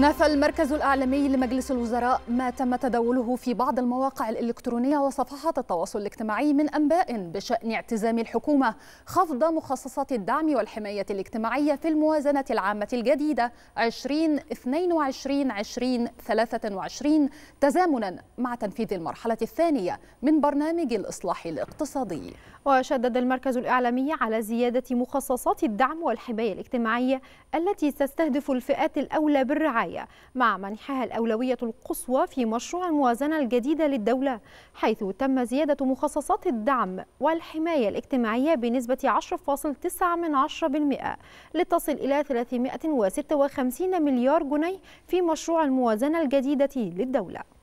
نفى المركز الأعلامي لمجلس الوزراء ما تم تداوله في بعض المواقع الإلكترونية وصفحات التواصل الاجتماعي من أنباء بشأن اعتزام الحكومة خفض مخصصات الدعم والحماية الاجتماعية في الموازنة العامة الجديدة 2022-2023 تزامنا مع تنفيذ المرحلة الثانية من برنامج الإصلاح الاقتصادي وشدد المركز الإعلامي على زيادة مخصصات الدعم والحماية الاجتماعية التي تستهدف الفئات الأولى بالرعاية الزراعية مع منحها الأولوية القصوى في مشروع الموازنة الجديدة للدولة حيث تم زيادة مخصصات الدعم والحماية الاجتماعية بنسبة 10.9 من لتصل إلى 356 مليار جنيه في مشروع الموازنة الجديدة للدولة